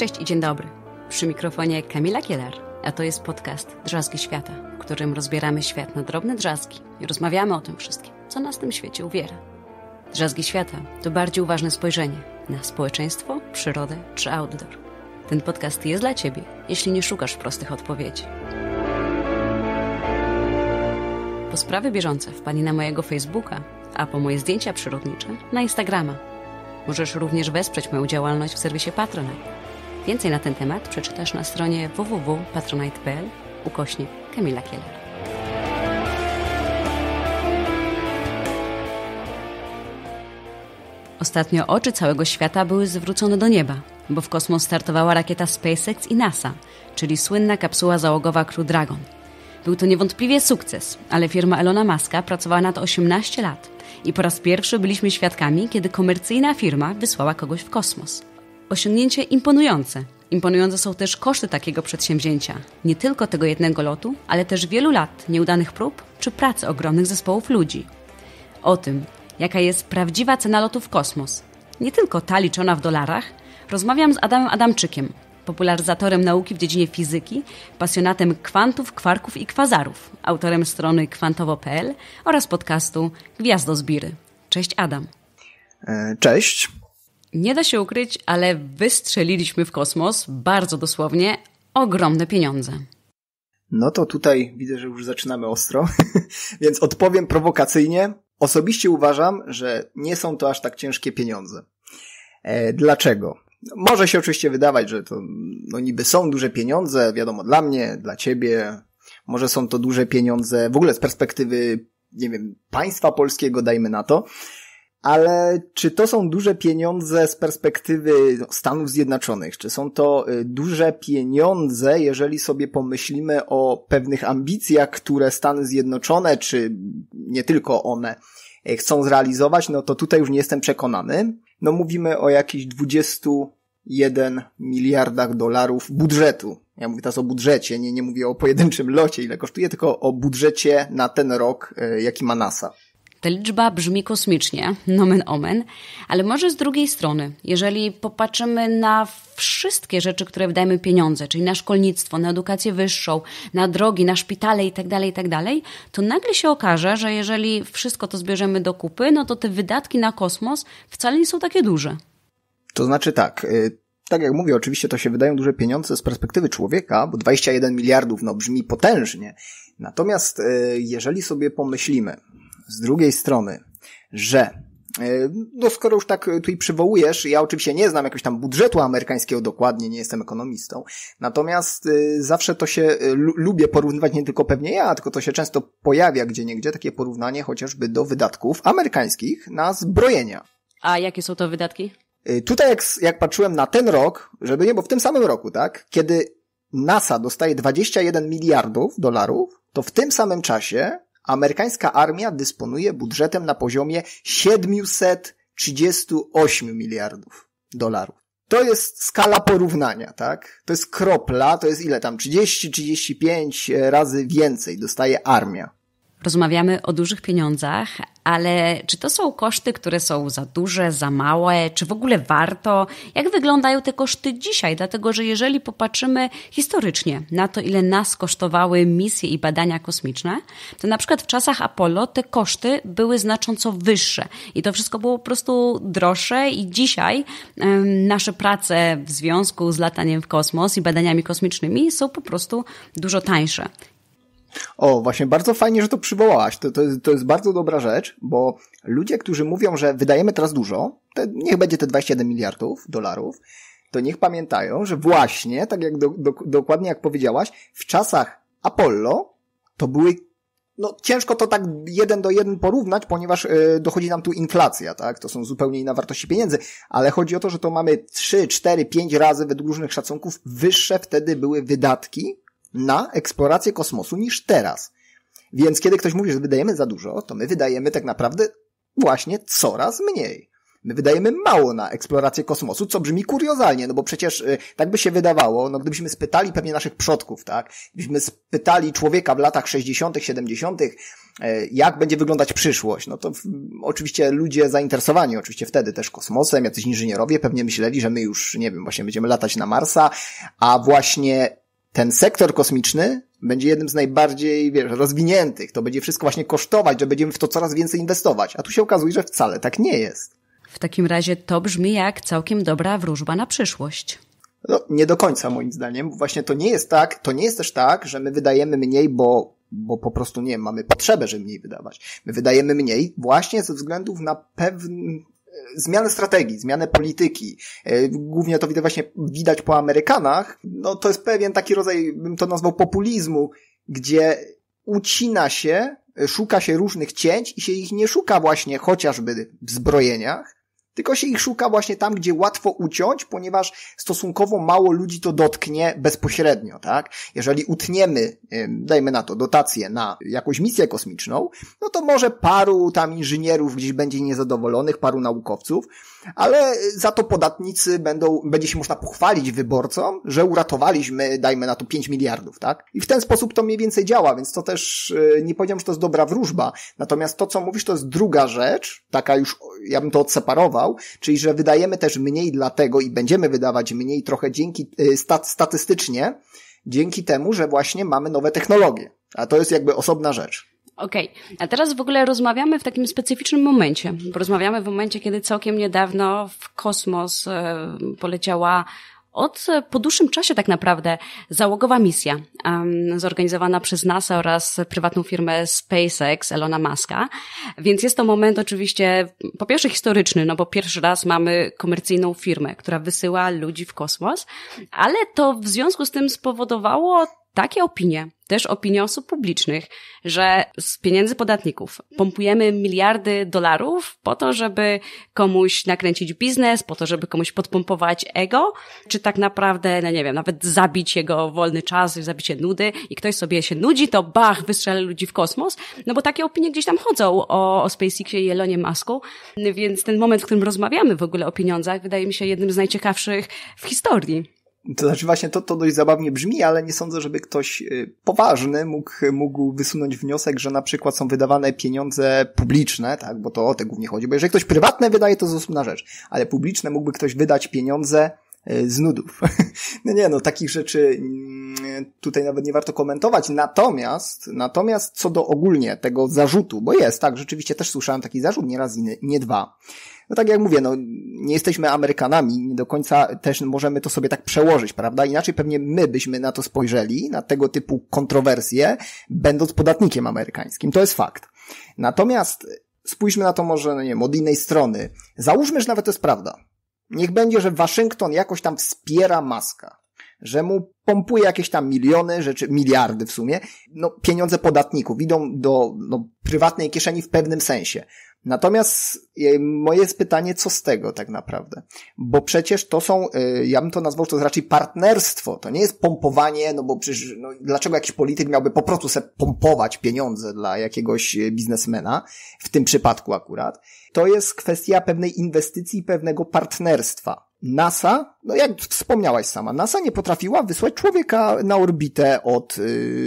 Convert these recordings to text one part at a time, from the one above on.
Cześć i dzień dobry. Przy mikrofonie Kamila Kielar, a to jest podcast Drzazgi Świata, w którym rozbieramy świat na drobne drzazgi i rozmawiamy o tym wszystkim, co nas w tym świecie uwiera. Drzazgi Świata to bardziej uważne spojrzenie na społeczeństwo, przyrodę czy outdoor. Ten podcast jest dla Ciebie, jeśli nie szukasz prostych odpowiedzi. Po sprawy bieżące wpadnij na mojego Facebooka, a po moje zdjęcia przyrodnicze na Instagrama. Możesz również wesprzeć moją działalność w serwisie Patronite Więcej na ten temat przeczytasz na stronie www.patronite.pl ukośnik Kamila Kieler. Ostatnio oczy całego świata były zwrócone do nieba, bo w kosmos startowała rakieta SpaceX i NASA, czyli słynna kapsuła załogowa Crew Dragon. Był to niewątpliwie sukces, ale firma Elona Muska pracowała nad 18 lat i po raz pierwszy byliśmy świadkami, kiedy komercyjna firma wysłała kogoś w kosmos osiągnięcie imponujące. Imponujące są też koszty takiego przedsięwzięcia, nie tylko tego jednego lotu, ale też wielu lat nieudanych prób czy pracy ogromnych zespołów ludzi. O tym, jaka jest prawdziwa cena lotów w kosmos, nie tylko ta liczona w dolarach, rozmawiam z Adamem Adamczykiem, popularyzatorem nauki w dziedzinie fizyki, pasjonatem kwantów, kwarków i kwazarów, autorem strony kwantowo.pl oraz podcastu Gwiazdozbiry. Cześć Adam. E, cześć. Nie da się ukryć, ale wystrzeliliśmy w kosmos bardzo dosłownie ogromne pieniądze. No to tutaj widzę, że już zaczynamy ostro, więc odpowiem prowokacyjnie. Osobiście uważam, że nie są to aż tak ciężkie pieniądze. E, dlaczego? No, może się oczywiście wydawać, że to no niby są duże pieniądze, wiadomo, dla mnie, dla ciebie, może są to duże pieniądze w ogóle z perspektywy, nie wiem, państwa polskiego, dajmy na to, ale czy to są duże pieniądze z perspektywy no, Stanów Zjednoczonych? Czy są to y, duże pieniądze, jeżeli sobie pomyślimy o pewnych ambicjach, które Stany Zjednoczone, czy nie tylko one, y, chcą zrealizować? No to tutaj już nie jestem przekonany. No mówimy o jakichś 21 miliardach dolarów budżetu. Ja mówię teraz o budżecie, nie, nie mówię o pojedynczym locie, ile kosztuje, tylko o budżecie na ten rok, y, jaki ma NASA. Ta liczba brzmi kosmicznie, nomen omen, ale może z drugiej strony, jeżeli popatrzymy na wszystkie rzeczy, które wydajemy pieniądze, czyli na szkolnictwo, na edukację wyższą, na drogi, na szpitale itd., tak itd., tak to nagle się okaże, że jeżeli wszystko to zbierzemy do kupy, no to te wydatki na kosmos wcale nie są takie duże. To znaczy tak, y, tak jak mówię, oczywiście to się wydają duże pieniądze z perspektywy człowieka, bo 21 miliardów no brzmi potężnie. Natomiast y, jeżeli sobie pomyślimy, z drugiej strony, że e, no skoro już tak tu i przywołujesz, ja oczywiście nie znam jakiegoś tam budżetu amerykańskiego dokładnie, nie jestem ekonomistą, natomiast e, zawsze to się e, lubię porównywać nie tylko pewnie ja, tylko to się często pojawia gdzie niegdzie, takie porównanie chociażby do wydatków amerykańskich na zbrojenia. A jakie są to wydatki? Tutaj jak, jak patrzyłem na ten rok, żeby nie, bo w tym samym roku, tak, kiedy NASA dostaje 21 miliardów dolarów, to w tym samym czasie Amerykańska armia dysponuje budżetem na poziomie 738 miliardów dolarów. To jest skala porównania, tak? To jest kropla, to jest ile tam? 30, 35 e, razy więcej dostaje armia. Rozmawiamy o dużych pieniądzach, ale czy to są koszty, które są za duże, za małe, czy w ogóle warto? Jak wyglądają te koszty dzisiaj? Dlatego, że jeżeli popatrzymy historycznie na to, ile nas kosztowały misje i badania kosmiczne, to na przykład w czasach Apollo te koszty były znacząco wyższe i to wszystko było po prostu droższe i dzisiaj ym, nasze prace w związku z lataniem w kosmos i badaniami kosmicznymi są po prostu dużo tańsze. O, właśnie bardzo fajnie, że to przywołałaś. To, to, to jest bardzo dobra rzecz, bo ludzie, którzy mówią, że wydajemy teraz dużo, te, niech będzie te 27 miliardów dolarów, to niech pamiętają, że właśnie, tak jak do, do, dokładnie jak powiedziałaś, w czasach Apollo to były no ciężko to tak jeden do jeden porównać, ponieważ e, dochodzi nam tu inflacja, tak? To są zupełnie inne wartości pieniędzy, ale chodzi o to, że to mamy 3, 4, 5 razy według różnych szacunków wyższe wtedy były wydatki na eksplorację kosmosu niż teraz. Więc kiedy ktoś mówi, że wydajemy za dużo, to my wydajemy tak naprawdę właśnie coraz mniej. My wydajemy mało na eksplorację kosmosu, co brzmi kuriozalnie, no bo przecież y, tak by się wydawało, no gdybyśmy spytali pewnie naszych przodków, tak? Gdybyśmy spytali człowieka w latach 60., 70., y, jak będzie wyglądać przyszłość, no to w, oczywiście ludzie zainteresowani oczywiście wtedy też kosmosem, jacyś inżynierowie pewnie myśleli, że my już, nie wiem, właśnie będziemy latać na Marsa, a właśnie ten sektor kosmiczny będzie jednym z najbardziej, wiesz, rozwiniętych. To będzie wszystko właśnie kosztować, że będziemy w to coraz więcej inwestować. A tu się okazuje, że wcale tak nie jest. W takim razie to brzmi jak całkiem dobra wróżba na przyszłość. No, nie do końca moim zdaniem. Właśnie to nie jest tak, to nie jest też tak, że my wydajemy mniej, bo, bo po prostu nie mamy potrzeby, żeby mniej wydawać. My wydajemy mniej właśnie ze względów na pewne zmianę strategii, zmianę polityki. E, głównie to widać właśnie widać po Amerykanach. No to jest pewien taki rodzaj, bym to nazwał populizmu, gdzie ucina się, e, szuka się różnych cięć i się ich nie szuka właśnie chociażby w zbrojeniach, tylko się ich szuka właśnie tam, gdzie łatwo uciąć, ponieważ stosunkowo mało ludzi to dotknie bezpośrednio, tak? Jeżeli utniemy, dajmy na to, dotację na jakąś misję kosmiczną, no to może paru tam inżynierów gdzieś będzie niezadowolonych, paru naukowców, ale za to podatnicy będą, będzie się można pochwalić wyborcom, że uratowaliśmy, dajmy na to, 5 miliardów, tak? I w ten sposób to mniej więcej działa, więc to też e, nie powiedziałem, że to jest dobra wróżba. Natomiast to, co mówisz, to jest druga rzecz, taka już, ja bym to odseparował, czyli że wydajemy też mniej dlatego i będziemy wydawać mniej trochę dzięki y, stat, statystycznie, dzięki temu, że właśnie mamy nowe technologie. A to jest jakby osobna rzecz. Okej, okay. a teraz w ogóle rozmawiamy w takim specyficznym momencie. Rozmawiamy w momencie, kiedy całkiem niedawno w kosmos e, poleciała od e, po dłuższym czasie tak naprawdę załogowa misja um, zorganizowana przez NASA oraz prywatną firmę SpaceX Elona Muska. Więc jest to moment oczywiście po pierwsze historyczny, no bo pierwszy raz mamy komercyjną firmę, która wysyła ludzi w kosmos, ale to w związku z tym spowodowało takie opinie, też opinie osób publicznych, że z pieniędzy podatników pompujemy miliardy dolarów po to, żeby komuś nakręcić biznes, po to, żeby komuś podpompować ego, czy tak naprawdę, no nie wiem, nawet zabić jego wolny czas, zabicie nudy i ktoś sobie się nudzi, to bach, wystrzela ludzi w kosmos, no bo takie opinie gdzieś tam chodzą o, o SpaceXie i Elonie Musku, więc ten moment, w którym rozmawiamy w ogóle o pieniądzach, wydaje mi się jednym z najciekawszych w historii. To znaczy właśnie to, to dość zabawnie brzmi, ale nie sądzę, żeby ktoś y, poważny mógł, mógł wysunąć wniosek, że na przykład są wydawane pieniądze publiczne, tak, bo to o te głównie chodzi, bo jeżeli ktoś prywatne wydaje, to na rzecz, ale publiczne mógłby ktoś wydać pieniądze y, z nudów. No nie, no takich rzeczy mm, tutaj nawet nie warto komentować. Natomiast, natomiast co do ogólnie tego zarzutu, bo jest, tak, rzeczywiście też słyszałem taki zarzut, nie raz, nie, nie dwa, no tak jak mówię, no nie jesteśmy Amerykanami, nie do końca też możemy to sobie tak przełożyć, prawda? Inaczej pewnie my byśmy na to spojrzeli, na tego typu kontrowersje, będąc podatnikiem amerykańskim. To jest fakt. Natomiast spójrzmy na to może, no nie wiem, od innej strony. Załóżmy, że nawet to jest prawda. Niech będzie, że Waszyngton jakoś tam wspiera Maska, że mu pompuje jakieś tam miliony, rzeczy, miliardy w sumie, no pieniądze podatników idą do no, prywatnej kieszeni w pewnym sensie. Natomiast e, moje jest pytanie, co z tego tak naprawdę? Bo przecież to są, e, ja bym to nazwał, to jest raczej partnerstwo, to nie jest pompowanie, no bo przecież no, dlaczego jakiś polityk miałby po prostu se pompować pieniądze dla jakiegoś e, biznesmena, w tym przypadku akurat. To jest kwestia pewnej inwestycji, pewnego partnerstwa. NASA, no jak wspomniałaś sama, NASA nie potrafiła wysłać człowieka na orbitę od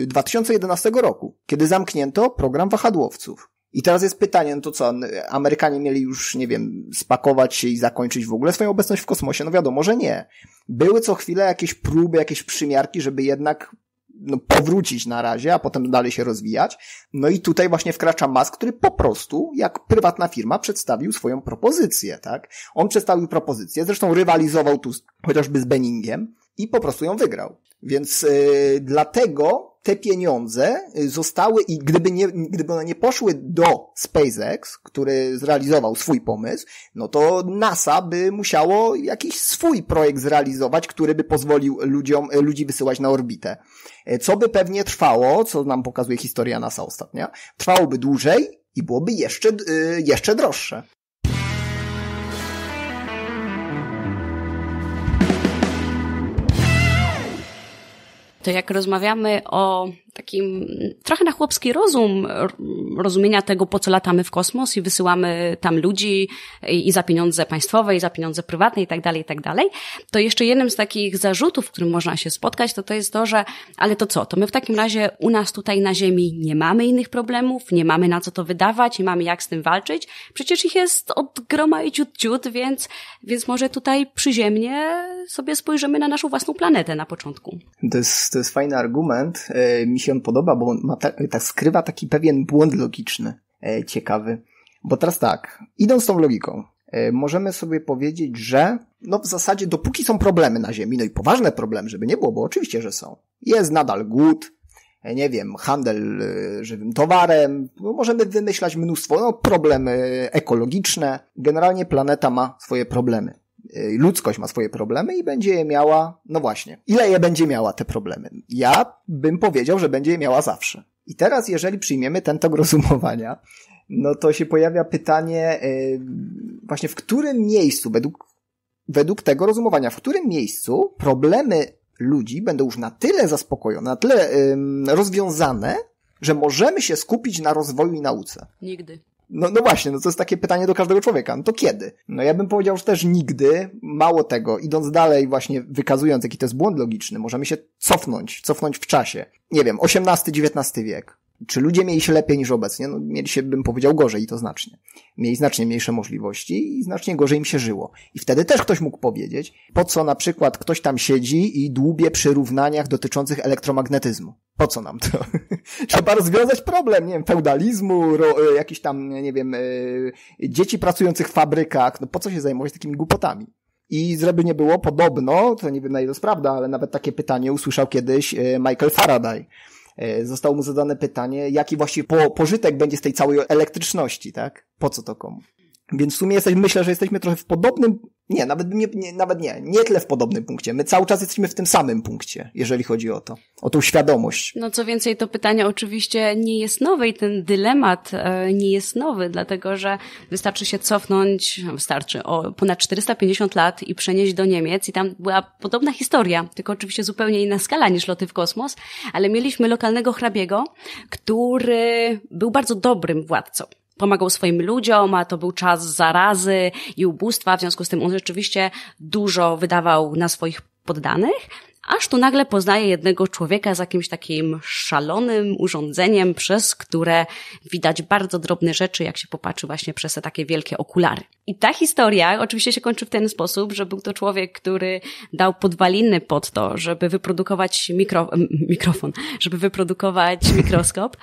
2011 roku, kiedy zamknięto program wahadłowców. I teraz jest pytanie, no to co, Amerykanie mieli już, nie wiem, spakować się i zakończyć w ogóle swoją obecność w kosmosie? No wiadomo, że nie. Były co chwilę jakieś próby, jakieś przymiarki, żeby jednak no, powrócić na razie, a potem dalej się rozwijać. No i tutaj właśnie wkracza Musk, który po prostu, jak prywatna firma, przedstawił swoją propozycję, tak? On przedstawił propozycję, zresztą rywalizował tu chociażby z Benningiem i po prostu ją wygrał. Więc yy, dlatego te pieniądze y, zostały i gdyby, nie, gdyby one nie poszły do SpaceX, który zrealizował swój pomysł, no to NASA by musiało jakiś swój projekt zrealizować, który by pozwolił ludziom, y, ludzi wysyłać na orbitę. Y, co by pewnie trwało, co nam pokazuje historia NASA ostatnia, trwałoby dłużej i byłoby jeszcze, jeszcze droższe. to jak rozmawiamy o takim mm, trochę na chłopski rozum rozumienia tego, po co latamy w kosmos i wysyłamy tam ludzi i, i za pieniądze państwowe, i za pieniądze prywatne i tak dalej, i tak dalej, to jeszcze jednym z takich zarzutów, którym można się spotkać, to to jest to, że ale to co, to my w takim razie u nas tutaj na Ziemi nie mamy innych problemów, nie mamy na co to wydawać, nie mamy jak z tym walczyć, przecież ich jest od groma i ciut, ciut więc, więc może tutaj przyziemnie sobie spojrzymy na naszą własną planetę na początku. To jest, to jest fajny argument. E, mi się on podoba, bo on ma ta, ta, skrywa taki pewien błąd logiczny e, ciekawy. Bo teraz tak, idąc tą logiką, e, możemy sobie powiedzieć, że no w zasadzie dopóki są problemy na Ziemi, no i poważne problemy, żeby nie było, bo oczywiście, że są. Jest nadal głód, e, nie wiem, handel e, żywym towarem, no możemy wymyślać mnóstwo, no problemy e, ekologiczne. Generalnie planeta ma swoje problemy. Y, ludzkość ma swoje problemy i będzie je miała, no właśnie, ile je będzie miała te problemy? Ja bym powiedział, że będzie je miała zawsze. I teraz, jeżeli przyjmiemy ten tok rozumowania, no to się pojawia pytanie, y, właśnie w którym miejscu, według, według tego rozumowania, w którym miejscu problemy ludzi będą już na tyle zaspokojone, na tyle rozwiązane, że możemy się skupić na rozwoju i nauce? Nigdy. No, no właśnie, no to jest takie pytanie do każdego człowieka. No to kiedy? No ja bym powiedział, że też nigdy. Mało tego, idąc dalej, właśnie wykazując, jaki to jest błąd logiczny, możemy się cofnąć, cofnąć w czasie. Nie wiem, XVIII-XIX wiek czy ludzie mieli się lepiej niż obecnie? No, mieli się, bym powiedział, gorzej i to znacznie. Mieli znacznie mniejsze możliwości i znacznie gorzej im się żyło. I wtedy też ktoś mógł powiedzieć, po co na przykład ktoś tam siedzi i dłubie przy równaniach dotyczących elektromagnetyzmu. Po co nam to? Trzeba rozwiązać problem, nie wiem, feudalizmu, ro, e, jakiś tam, nie wiem, e, dzieci pracujących w fabrykach. No po co się zajmować takimi głupotami? I żeby nie było, podobno, to nie wiem na ile to jest prawda, ale nawet takie pytanie usłyszał kiedyś e, Michael Faraday, E, zostało mu zadane pytanie, jaki właściwie po, pożytek będzie z tej całej elektryczności, tak? Po co to komu? Więc w sumie jesteśmy, myślę, że jesteśmy trochę w podobnym, nie, nawet nie, nie, nawet nie, nie tyle w podobnym punkcie. My cały czas jesteśmy w tym samym punkcie, jeżeli chodzi o to, o tą świadomość. No co więcej, to pytanie oczywiście nie jest nowe i ten dylemat e, nie jest nowy, dlatego że wystarczy się cofnąć, wystarczy o ponad 450 lat i przenieść do Niemiec i tam była podobna historia, tylko oczywiście zupełnie inna skala niż loty w kosmos, ale mieliśmy lokalnego hrabiego, który był bardzo dobrym władcą pomagał swoim ludziom, a to był czas zarazy i ubóstwa, w związku z tym on rzeczywiście dużo wydawał na swoich poddanych, aż tu nagle poznaje jednego człowieka z jakimś takim szalonym urządzeniem, przez które widać bardzo drobne rzeczy, jak się popatrzy właśnie przez te takie wielkie okulary. I ta historia oczywiście się kończy w ten sposób, że był to człowiek, który dał podwaliny pod to, żeby wyprodukować mikro, mikrofon, żeby wyprodukować mikroskop,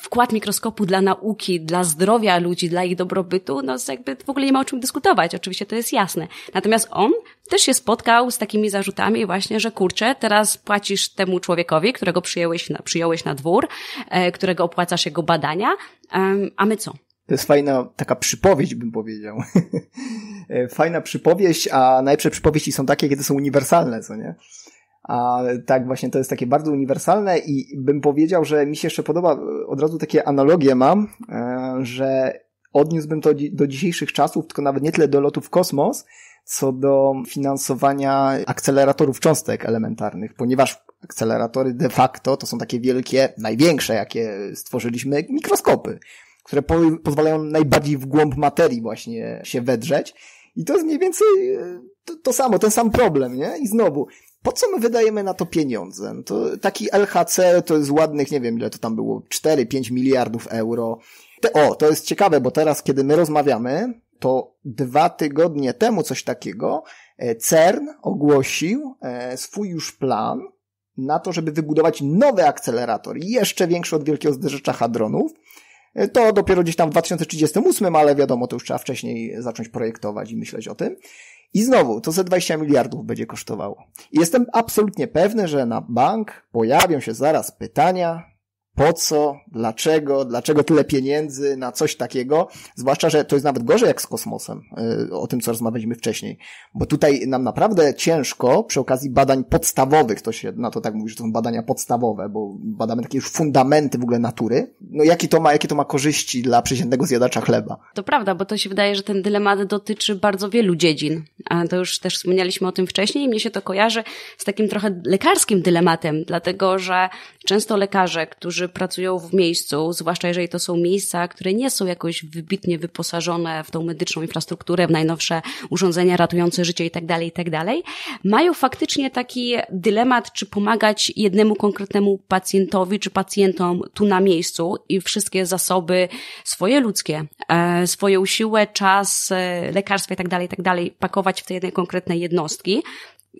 wkład mikroskopu dla nauki, dla zdrowia ludzi, dla ich dobrobytu, no jakby w ogóle nie ma o czym dyskutować, oczywiście to jest jasne. Natomiast on też się spotkał z takimi zarzutami właśnie, że kurczę, teraz płacisz temu człowiekowi, którego przyjąłeś na, przyjąłeś na dwór, e, którego opłacasz jego badania, e, a my co? To jest fajna taka przypowieść, bym powiedział. E, fajna przypowieść, a najlepsze przypowieści są takie, kiedy są uniwersalne, co nie? A tak właśnie to jest takie bardzo uniwersalne i bym powiedział, że mi się jeszcze podoba, e, od razu takie analogie mam, e, że odniósłbym to do dzisiejszych czasów, tylko nawet nie tyle do lotów w kosmos, co do finansowania akceleratorów cząstek elementarnych, ponieważ akceleratory de facto to są takie wielkie, największe, jakie stworzyliśmy, mikroskopy, które po pozwalają najbardziej w głąb materii właśnie się wedrzeć. I to jest mniej więcej e, to, to samo, ten sam problem, nie? I znowu, po co my wydajemy na to pieniądze? No to taki LHC to jest ładnych, nie wiem ile to tam było, 4-5 miliardów euro. Te, o, to jest ciekawe, bo teraz kiedy my rozmawiamy, to dwa tygodnie temu coś takiego e, CERN ogłosił e, swój już plan na to, żeby wybudować nowy akcelerator, jeszcze większy od wielkiego zderzecza hadronów, E, to dopiero gdzieś tam w 2038, ale wiadomo, to już trzeba wcześniej zacząć projektować i myśleć o tym. I znowu, to ze 20 miliardów będzie kosztowało. I jestem absolutnie pewny, że na bank pojawią się zaraz pytania, po co, dlaczego, dlaczego tyle pieniędzy na coś takiego, zwłaszcza, że to jest nawet gorzej jak z kosmosem, y, o tym co rozmawialiśmy wcześniej, bo tutaj nam naprawdę ciężko przy okazji badań podstawowych, to się na to tak mówi, że to są badania podstawowe, bo badamy takie już fundamenty w ogóle natury, no jakie to ma, jakie to ma korzyści dla przeciętnego zjadacza chleba. To prawda, bo to się wydaje, że ten dylemat dotyczy bardzo wielu dziedzin, a to już też wspomnieliśmy o tym wcześniej i mnie się to kojarzy z takim trochę lekarskim dylematem, dlatego, że często lekarze, którzy którzy pracują w miejscu, zwłaszcza jeżeli to są miejsca, które nie są jakoś wybitnie wyposażone w tą medyczną infrastrukturę, w najnowsze urządzenia ratujące życie itd., tak itd., tak mają faktycznie taki dylemat, czy pomagać jednemu konkretnemu pacjentowi czy pacjentom tu na miejscu i wszystkie zasoby swoje ludzkie, e, swoją siłę, czas, e, lekarstwa itd., tak itd., pakować w te jedne konkretne jednostki,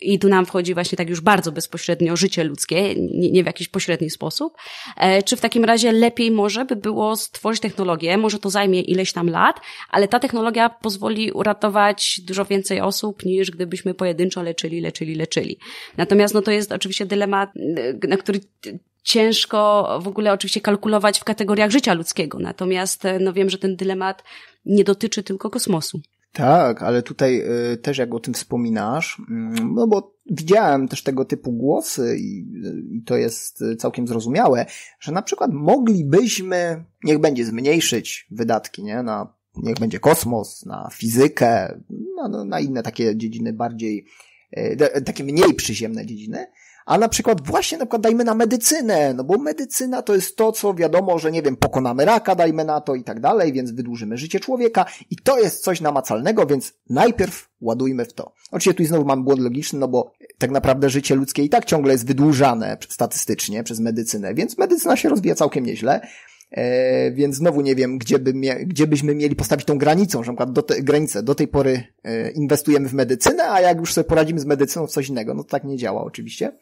i tu nam wchodzi właśnie tak już bardzo bezpośrednio życie ludzkie, nie, w jakiś pośredni sposób. E, czy w takim razie lepiej może by było stworzyć technologię, może to zajmie ileś tam lat, ale ta technologia pozwoli uratować dużo więcej osób niż gdybyśmy pojedynczo leczyli, leczyli, leczyli. Natomiast no to jest oczywiście dylemat, e, na który ciężko w ogóle oczywiście kalkulować w kategoriach życia ludzkiego. Natomiast e, no wiem, że ten dylemat nie dotyczy tylko kosmosu. Tak, ale tutaj y, też jak o tym wspominasz, mm, no bo widziałem też tego typu głosy i, y, to jest y, całkiem zrozumiałe, że na przykład moglibyśmy, niech będzie zmniejszyć wydatki, nie, na, niech będzie kosmos, na fizykę, na, no, no, na inne takie dziedziny bardziej, takie mniej przyziemne dziedziny, a na przykład właśnie na przykład dajmy na medycynę, no bo medycyna to jest to, co wiadomo, że nie wiem, pokonamy raka, dajmy na to i tak dalej, więc wydłużymy życie człowieka i to jest coś namacalnego, więc najpierw ładujmy w to. Oczywiście tu znowu mam błąd logiczny, no bo tak naprawdę życie ludzkie i tak ciągle jest wydłużane statystycznie przez medycynę, więc medycyna się rozwija całkiem nieźle, E, więc znowu nie wiem, gdzie, by gdzie byśmy mieli postawić tą granicą, że na przykład do te, granicę do tej pory e, inwestujemy w medycynę, a jak już sobie poradzimy z medycyną w coś innego, no to tak nie działa oczywiście.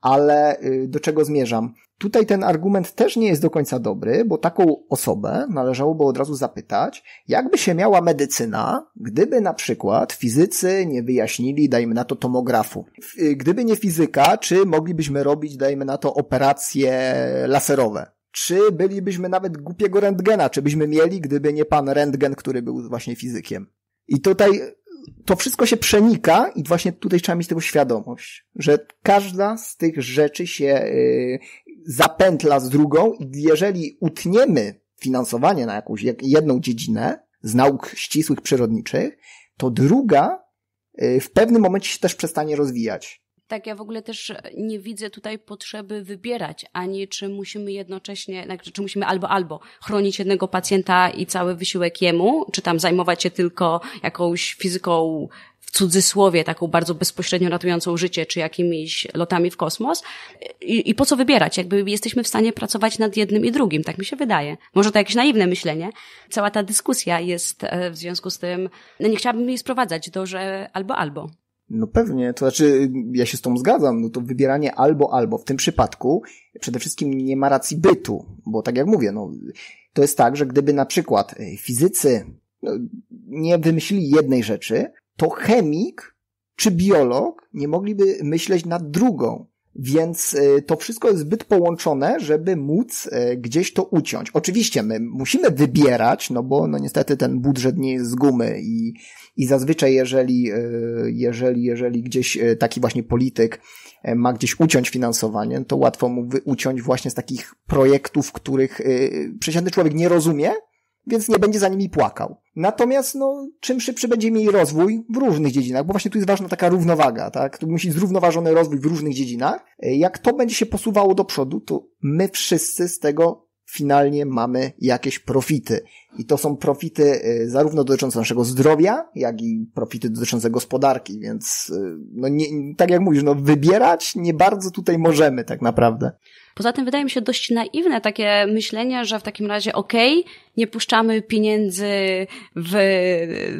Ale e, do czego zmierzam? Tutaj ten argument też nie jest do końca dobry, bo taką osobę należałoby od razu zapytać, jakby się miała medycyna, gdyby na przykład fizycy nie wyjaśnili, dajmy na to, tomografu. Y, gdyby nie fizyka, czy moglibyśmy robić, dajmy na to, operacje laserowe? czy bylibyśmy nawet głupiego rentgena, czy byśmy mieli, gdyby nie pan rentgen, który był właśnie fizykiem. I tutaj to wszystko się przenika i właśnie tutaj trzeba mieć tego świadomość, że każda z tych rzeczy się yy, zapętla z drugą i jeżeli utniemy finansowanie na jakąś jedną dziedzinę z nauk ścisłych przyrodniczych, to druga y, w pewnym momencie się też przestanie rozwijać tak ja w ogóle też nie widzę tutaj potrzeby wybierać, ani czy musimy jednocześnie, znaczy, czy musimy albo albo chronić jednego pacjenta i cały wysiłek jemu, czy tam zajmować się tylko jakąś fizyką w cudzysłowie, taką bardzo bezpośrednio ratującą życie, czy jakimiś lotami w kosmos. I, I, po co wybierać? Jakby jesteśmy w stanie pracować nad jednym i drugim, tak mi się wydaje. Może to jakieś naiwne myślenie. Cała ta dyskusja jest e, w związku z tym, no nie chciałabym jej sprowadzać do, że albo albo. No pewnie, to znaczy ja się z tą zgadzam, no to wybieranie albo, albo. W tym przypadku przede wszystkim nie ma racji bytu, bo tak jak mówię, no to jest tak, że gdyby na przykład e, fizycy no, nie wymyślili jednej rzeczy, to chemik czy biolog nie mogliby myśleć nad drugą. Więc y, to wszystko jest zbyt połączone, żeby móc y, gdzieś to uciąć. Oczywiście my musimy wybierać, no bo no niestety ten budżet nie jest z gumy i, i zazwyczaj jeżeli, y, jeżeli, jeżeli gdzieś taki właśnie polityk ma gdzieś uciąć finansowanie, to łatwo mu uciąć właśnie z takich projektów, których przeciętny człowiek nie rozumie, więc nie będzie za nimi płakał. Natomiast no, czym szybszy będzie mieli rozwój w różnych dziedzinach, bo właśnie tu jest ważna taka równowaga, tak? Tu musi zrównoważony rozwój w różnych dziedzinach. Jak to będzie się posuwało do przodu, to my wszyscy z tego finalnie mamy jakieś profity. I to są profity y, zarówno dotyczące naszego zdrowia, jak i profity dotyczące gospodarki, więc y, no nie, tak jak mówisz, no wybierać nie bardzo tutaj możemy tak naprawdę. Poza tym wydaje mi się dość naiwne takie myślenie, że w takim razie okej, okay, nie puszczamy pieniędzy w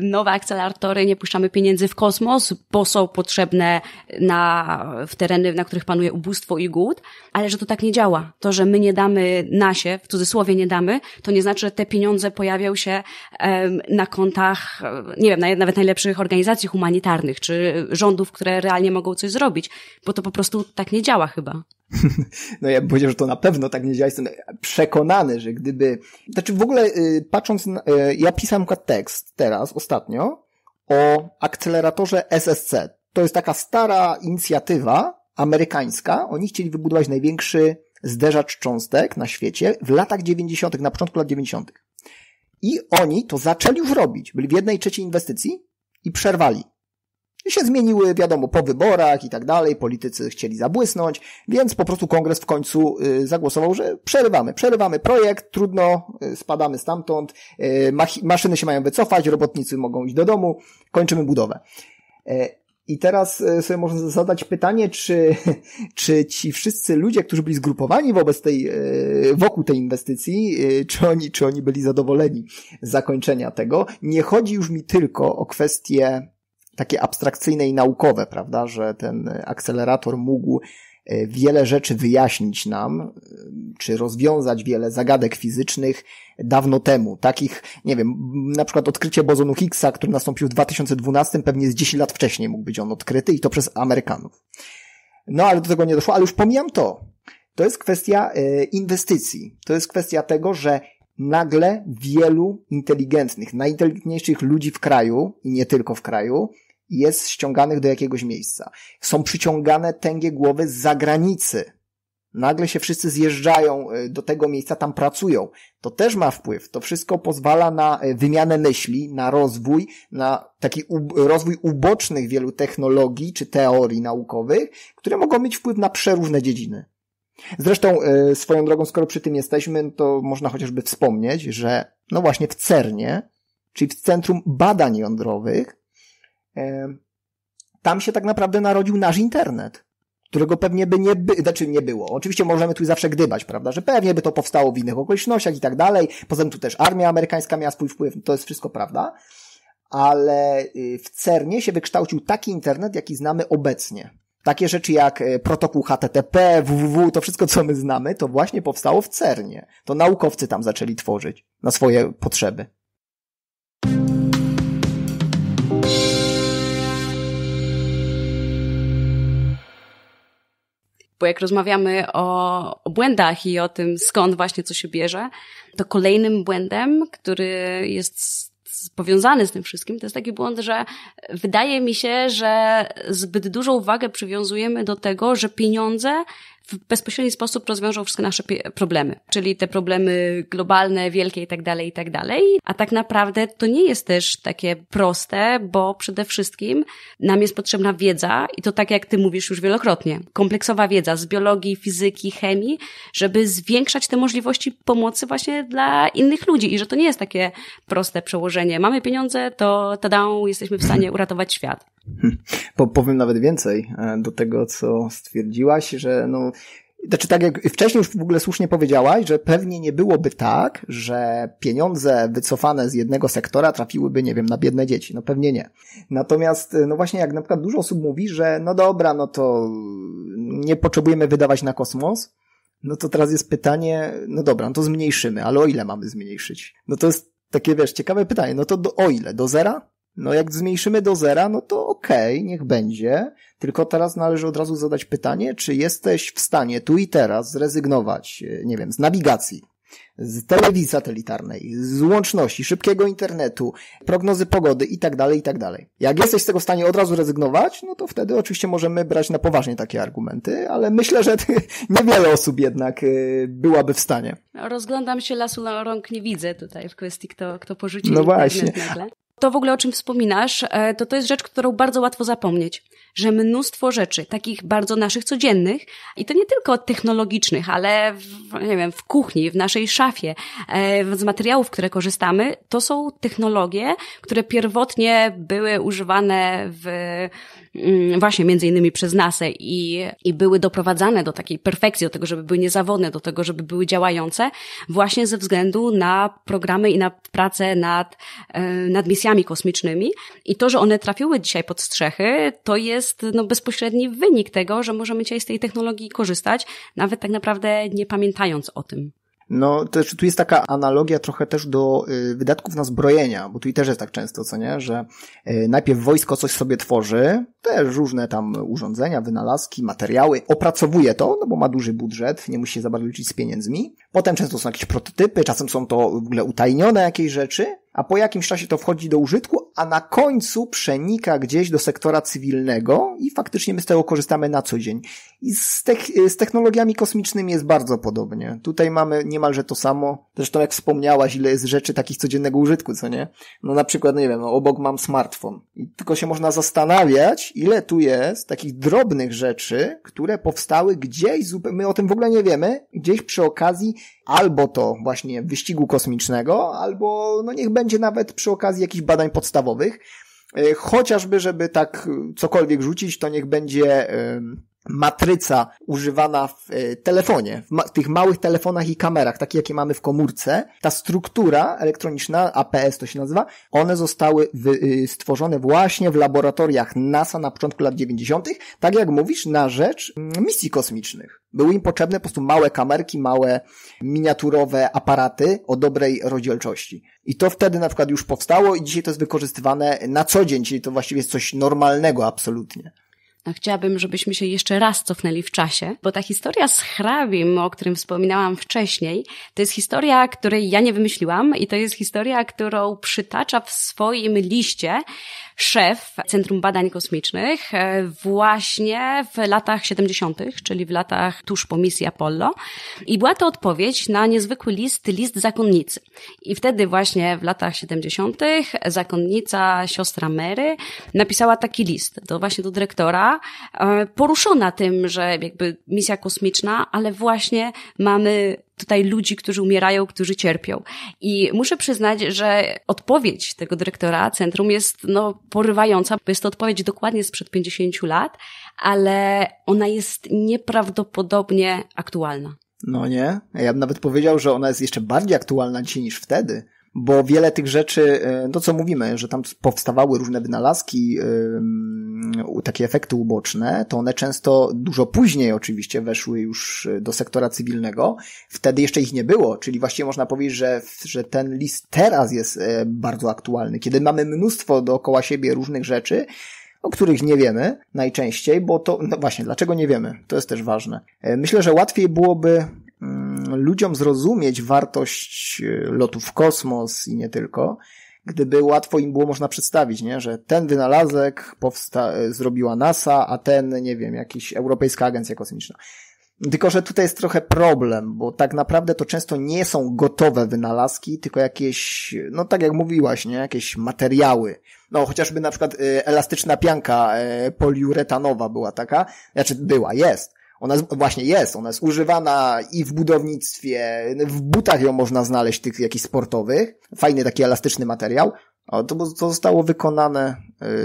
nowe akceleratory, nie puszczamy pieniędzy w kosmos, bo są potrzebne na, w tereny, na których panuje ubóstwo i głód, ale że to tak nie działa. To, że my nie damy nasie, w cudzysłowie nie damy, to nie znaczy, że te pieniądze pojawią się na kontach, nie wiem, nawet najlepszych organizacji humanitarnych, czy rządów, które realnie mogą coś zrobić, bo to po prostu tak nie działa chyba. No ja bym powiedział, że to na pewno tak nie działa. Jestem przekonany, że gdyby, znaczy w ogóle Y, patrząc, na, y, ja pisałem tekst teraz, ostatnio, o akceleratorze SSC. To jest taka stara inicjatywa amerykańska. Oni chcieli wybudować największy zderzacz cząstek na świecie w latach 90., na początku lat 90. I oni to zaczęli już robić. Byli w jednej trzeciej inwestycji i przerwali się zmieniły, wiadomo, po wyborach i tak dalej, politycy chcieli zabłysnąć, więc po prostu kongres w końcu y, zagłosował, że przerywamy, przerywamy projekt, trudno, y, spadamy stamtąd, y, maszyny się mają wycofać, robotnicy mogą iść do domu, kończymy budowę. E, I teraz sobie można zadać pytanie, czy, czy ci wszyscy ludzie, którzy byli zgrupowani wobec tej, wokół tej inwestycji, czy oni, czy oni byli zadowoleni z zakończenia tego? Nie chodzi już mi tylko o kwestię takie abstrakcyjne i naukowe, prawda, że ten akcelerator mógł e, wiele rzeczy wyjaśnić nam, e, czy rozwiązać wiele zagadek fizycznych dawno temu. Takich, nie wiem, na przykład odkrycie bozonu Higgsa, który nastąpił w 2012, pewnie z 10 lat wcześniej mógł być on odkryty i to przez Amerykanów. No ale do tego nie doszło, ale już pomijam to. To jest kwestia e, inwestycji. To jest kwestia tego, że nagle wielu inteligentnych, najinteligentniejszych ludzi w kraju i nie tylko w kraju, jest ściąganych do jakiegoś miejsca. Są przyciągane tęgie głowy z zagranicy. Nagle się wszyscy zjeżdżają e, do tego miejsca, tam pracują. To też ma wpływ. To wszystko pozwala na e, wymianę myśli, na rozwój, na taki rozwój ubocznych wielu technologii czy teorii naukowych, które mogą mieć wpływ na przeróżne dziedziny. Zresztą e, swoją drogą, skoro przy tym jesteśmy, to można chociażby wspomnieć, że no właśnie w CERNie, czyli w Centrum Badań Jądrowych, tam się tak naprawdę narodził nasz internet, którego pewnie by nie, by, znaczy nie było. Oczywiście możemy tu zawsze gdybać, prawda, że pewnie by to powstało w innych okolicznościach i tak dalej. Poza tym tu też armia amerykańska miała swój wpływ, to jest wszystko prawda. Ale y, w CERNie się wykształcił taki internet, jaki znamy obecnie. Takie rzeczy jak y, protokół HTTP, www, to wszystko co my znamy, to właśnie powstało w CERNie. To naukowcy tam zaczęli tworzyć na swoje potrzeby. Bo jak rozmawiamy o, o błędach i o tym, skąd właśnie co się bierze, to kolejnym błędem, który jest powiązany z tym wszystkim, to jest taki błąd, że wydaje mi się, że zbyt dużą uwagę przywiązujemy do tego, że pieniądze w bezpośredni sposób rozwiążą wszystkie nasze problemy, czyli te problemy globalne, wielkie i tak dalej, i tak dalej. A tak naprawdę to nie jest też takie proste, bo przede wszystkim nam jest potrzebna wiedza i to tak jak ty mówisz już wielokrotnie, kompleksowa wiedza z biologii, fizyki, chemii, żeby zwiększać te możliwości pomocy właśnie dla innych ludzi i że to nie jest takie proste przełożenie. Mamy pieniądze, to tada, jesteśmy w stanie uratować świat. Po, powiem nawet więcej e, do tego, co stwierdziłaś, że no, znaczy tak jak wcześniej już w ogóle słusznie powiedziałaś, że pewnie nie byłoby tak, że pieniądze wycofane z jednego sektora trafiłyby, nie wiem, na biedne dzieci. No pewnie nie. Natomiast, e, no właśnie, jak na przykład dużo osób mówi, że no dobra, no to nie potrzebujemy wydawać na kosmos, no to teraz jest pytanie, no dobra, no to zmniejszymy, ale o ile mamy zmniejszyć? No to jest takie, wiesz, ciekawe pytanie. No to do, o ile? Do zera? No jak zmniejszymy do zera, no to okej, okay, niech będzie. Tylko teraz należy od razu zadać pytanie, czy jesteś w stanie tu i teraz zrezygnować, e, nie wiem, z nawigacji, z telewizji satelitarnej, z łączności, szybkiego internetu, prognozy pogody itd., tak itd. Tak jak jesteś z tego w stanie od razu rezygnować, no to wtedy oczywiście możemy brać na poważnie takie argumenty, ale myślę, że niewiele osób jednak e, byłaby w stanie. Rozglądam się, lasu na rąk nie widzę tutaj w kwestii, kto, kto porzucił No właśnie. Nagle to w ogóle o czym wspominasz, e, to to jest rzecz, którą bardzo łatwo zapomnieć, że mnóstwo rzeczy, takich bardzo naszych codziennych, i to nie tylko technologicznych, ale w, nie wiem, w kuchni, w naszej szafie, e, z materiałów, które korzystamy, to są technologie, które pierwotnie były używane w Mm, właśnie między innymi przez NASA i, i były doprowadzane do takiej perfekcji, do tego, żeby były niezawodne, do tego, żeby były działające, właśnie ze względu na programy i na pracę nad, e, nad misjami kosmicznymi. I to, że one trafiły dzisiaj pod strzechy, to jest no, bezpośredni wynik tego, że możemy dzisiaj z tej technologii korzystać, nawet tak naprawdę nie pamiętając o tym. No, też znaczy, tu jest taka analogia trochę też do y, wydatków na zbrojenia, bo tu i też jest tak często, co nie, że y, najpierw wojsko coś sobie tworzy, też różne tam urządzenia, wynalazki, materiały, opracowuje to, no bo ma duży budżet, nie musi się za bardzo liczyć z pieniędzmi. Potem często są jakieś prototypy, czasem są to w ogóle utajnione jakieś rzeczy, a po jakimś czasie to wchodzi do użytku, a na końcu przenika gdzieś do sektora cywilnego i faktycznie my z tego korzystamy na co dzień. I z, te z technologiami kosmicznymi jest bardzo podobnie. Tutaj mamy niemalże to samo. Zresztą jak wspomniałaś, ile jest rzeczy takich codziennego użytku, co nie? No na przykład, no nie wiem, no obok mam smartfon. I tylko się można zastanawiać, ile tu jest takich drobnych rzeczy, które powstały gdzieś, my o tym w ogóle nie wiemy, gdzieś przy okazji albo to właśnie wyścigu kosmicznego, albo no niech będzie nawet przy okazji jakichś badań podstawowych. E, chociażby, żeby tak cokolwiek rzucić, to niech będzie. Yy, matryca używana w e, telefonie, w, ma tych małych telefonach i kamerach, takie jakie mamy w komórce, ta struktura elektroniczna, APS to się nazywa, one zostały y, stworzone właśnie w laboratoriach NASA na początku lat 90., tak jak mówisz, na rzecz mm, misji kosmicznych. Były im potrzebne po prostu małe kamerki, małe miniaturowe aparaty o dobrej rozdzielczości. I to wtedy na przykład już powstało i dzisiaj to jest wykorzystywane na co dzień, czyli to właściwie jest coś normalnego absolutnie. Chciałabym, żebyśmy się jeszcze raz cofnęli w czasie, bo ta historia z hrabim, o którym wspominałam wcześniej, to jest historia, której ja nie wymyśliłam i to jest historia, którą przytacza w swoim liście szef Centrum Badań Kosmicznych e, właśnie w latach 70., czyli w latach tuż po misji Apollo. I była to odpowiedź na niezwykły list, list zakonnicy. I wtedy właśnie w latach 70. zakonnica siostra Mary napisała taki list do właśnie do dyrektora E, poruszona tym, że jakby misja kosmiczna, ale właśnie mamy tutaj ludzi, którzy umierają, którzy cierpią. I muszę przyznać, że odpowiedź tego dyrektora centrum jest no, porywająca, bo jest to odpowiedź dokładnie sprzed 50 lat, ale ona jest nieprawdopodobnie aktualna. No nie, ja bym nawet powiedział, że ona jest jeszcze bardziej aktualna dzisiaj niż wtedy bo wiele tych rzeczy, e, no co mówimy, że tam powstawały różne wynalazki, takie efekty uboczne, to one często dużo później oczywiście weszły już e, do sektora cywilnego. Wtedy jeszcze ich nie było, czyli właściwie można powiedzieć, że, że ten list teraz jest e, bardzo aktualny, kiedy mamy mnóstwo dookoła siebie różnych rzeczy, o których nie wiemy najczęściej, bo to, no właśnie, dlaczego nie wiemy? To jest też ważne. Myślę, że łatwiej byłoby Mm, ludziom zrozumieć wartość e, lotów w kosmos i nie tylko, gdyby łatwo im było można przedstawić, nie? że ten wynalazek powsta- e, zrobiła NASA, a ten, nie wiem, jakiś Europejska Agencja Kosmiczna. Tylko, że tutaj jest trochę problem, bo tak naprawdę to często nie są gotowe wynalazki, tylko jakieś, no tak jak mówiłaś, nie? Jakieś materiały. No, chociażby na przykład e, elastyczna pianka poliuretanowa była taka, znaczy była, jest ona właśnie jest, ona jest używana i w budownictwie, w butach ją można znaleźć, tych jakichś sportowych. Fajny taki elastyczny materiał. O, to, to zostało wykonane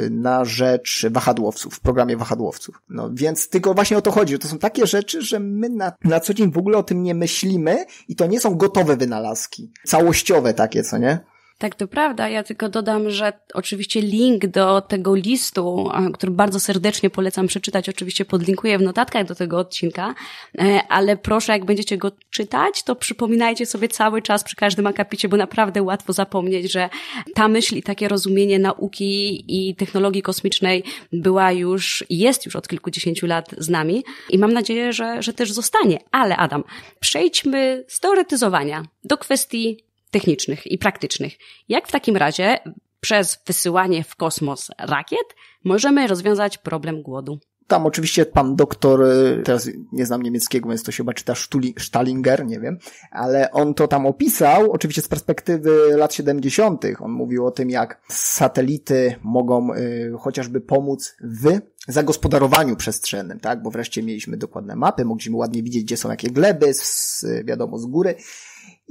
y, na rzecz wahadłowców, w programie wahadłowców. No więc tylko właśnie o to chodzi, że to są takie rzeczy, że my na, na co dzień w ogóle o tym nie myślimy i to nie są gotowe wynalazki, całościowe takie, co nie? Tak, to prawda. Ja tylko dodam, że oczywiście link do tego listu, który bardzo serdecznie polecam przeczytać, oczywiście podlinkuję w notatkach do tego odcinka, e, ale proszę, jak będziecie go czytać, to przypominajcie sobie cały czas przy każdym akapicie, bo naprawdę łatwo zapomnieć, że ta myśl i takie rozumienie nauki i technologii kosmicznej była już, jest już od kilkudziesięciu lat z nami i mam nadzieję, że, że też zostanie. Ale Adam, przejdźmy z teoretyzowania do kwestii technicznych i praktycznych. Jak w takim razie przez wysyłanie w kosmos rakiet możemy rozwiązać problem głodu? Tam oczywiście pan doktor, y, teraz nie znam niemieckiego, więc to się chyba czyta Stalinger, nie wiem, ale on to tam opisał, oczywiście z perspektywy lat 70. On mówił o tym, jak satelity mogą y, chociażby pomóc w zagospodarowaniu przestrzennym, tak? Bo wreszcie mieliśmy dokładne mapy, mogliśmy ładnie widzieć, gdzie są jakie gleby, z, wiadomo, z góry,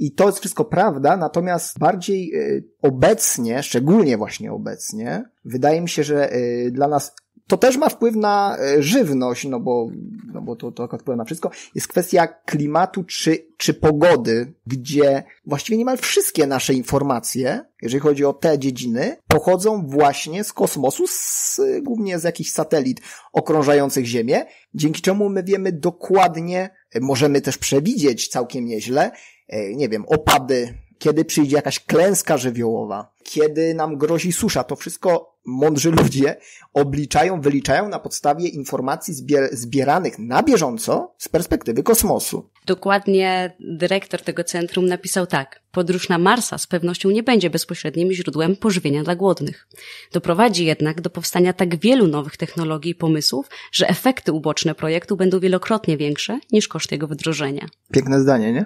i to jest wszystko prawda, natomiast bardziej e, obecnie, szczególnie właśnie obecnie, wydaje mi się, że e, dla nas to też ma wpływ na e, żywność, no bo, no bo to, to wpływa na wszystko. Jest kwestia klimatu czy, czy pogody, gdzie właściwie niemal wszystkie nasze informacje, jeżeli chodzi o te dziedziny, pochodzą właśnie z kosmosu, z, głównie z jakichś satelit okrążających Ziemię, dzięki czemu my wiemy dokładnie, możemy też przewidzieć całkiem nieźle, E, nie wiem, opady, kiedy przyjdzie jakaś klęska żywiołowa, kiedy nam grozi susza. To wszystko mądrzy ludzie obliczają, wyliczają na podstawie informacji zbieranych na bieżąco z perspektywy kosmosu. Dokładnie dyrektor tego centrum napisał tak. Podróż na Marsa z pewnością nie będzie bezpośrednim źródłem pożywienia dla głodnych. Doprowadzi jednak do powstania tak wielu nowych technologii i pomysłów, że efekty uboczne projektu będą wielokrotnie większe niż koszt jego wdrożenia. Piękne zdanie, nie?